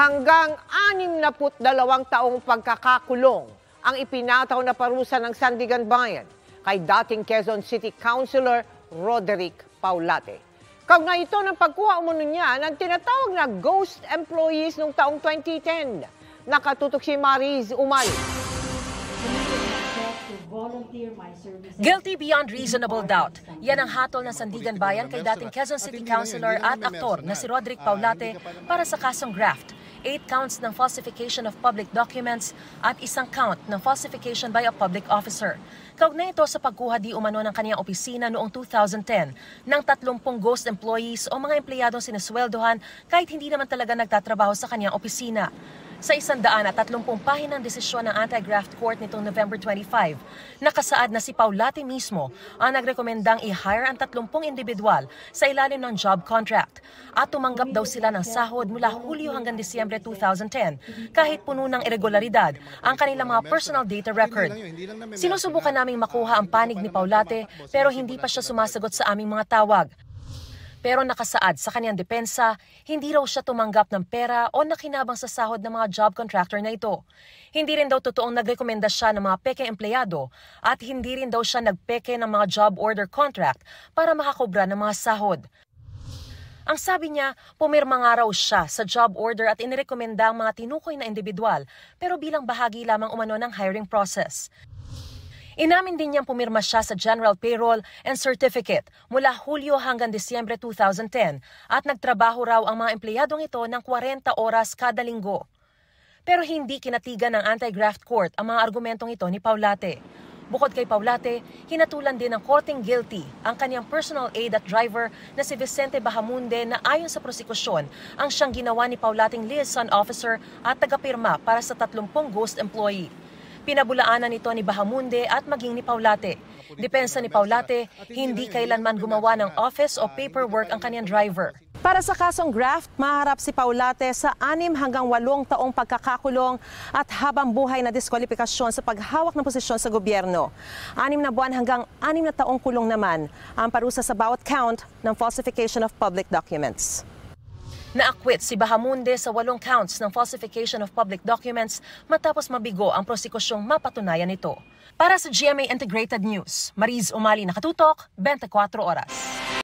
hanggang 62 taong pagkakakulong ang ipinataw na parusa ng Sandigan Bayan kay dating Quezon City Councilor Roderick Paulate. Kaugnay ito ng pagkuha umano niya ng tinatawag na ghost employees noong taong 2010. Nakatutok si Mariz Umali. Guilty beyond reasonable doubt. Yan ang hatol ng Sandigan Bayan kay dating Quezon City Councilor at aktor na si Roderick Paulate para sa kasong graft 8 counts ng falsification of public documents at isang count ng falsification by a public officer. Kaugnay ito sa pagkuha di umano ng kanyang opisina noong 2010 ng 30 ghost employees o mga empleyadong sinasweldohan kahit hindi naman talaga nagtatrabaho sa kanyang opisina sa isang daan at 130 pahinang desisyon ng anti-graft court nitong November 25, nakasaad na si Paulate mismo ang nagrekomendang i-hire ang 30 individual sa ilalim ng job contract at tumanggap daw sila ng sahod mula Hulyo hanggang Disyembre 2010 kahit puno ng irregularidad ang kanilang mga personal data record. Sinusubukan naming makuha ang panig ni Paulate pero hindi pa siya sumasagot sa aming mga tawag. Pero nakasaad sa kanyang depensa, hindi raw siya tumanggap ng pera o nakinabang sa sahod ng mga job contractor na ito. Hindi rin daw totoong nagrekomenda siya ng mga peke empleyado at hindi rin daw siya nagpeke ng mga job order contract para makakobra ng mga sahod. Ang sabi niya, pumirma nga raw siya sa job order at inirekomenda ang mga tinukoy na individual pero bilang bahagi lamang umano ng hiring process. Inamin din niyang pumirma siya sa General Payroll and Certificate mula Hulyo hanggang Disyembre 2010 at nagtrabaho raw ang mga empleyadong ito ng 40 oras kada linggo. Pero hindi kinatigan ng Anti-Graft Court ang mga argumentong ito ni Paulate. Bukod kay Paulate, hinatulan din ng korteng guilty ang kanyang personal aid at driver na si Vicente Bahamunde na ayon sa prosekusyon ang siyang ginawa ni Paulating liaison officer at tagapirma para sa 30 ghost employee. Pinabulaanan ito ni Bahamunde at maging ni Paulate. Depensa ni Paulate, hindi kailanman gumawa ng office o paperwork ang kanyang driver. Para sa kasong graft, maharap si Paulate sa 6 hanggang 8 taong pagkakakulong at habang buhay na diskwalifikasyon sa paghawak ng posisyon sa gobyerno. 6 na buwan hanggang 6 na taong kulong naman ang parusa sa bawat count ng falsification of public documents. Naakwit si Bahamunde sa walong counts ng falsification of public documents matapos mabigo ang prosekusyong mapatunayan nito. Para sa GMA Integrated News, Mariz Umali nakatutok, 24 oras.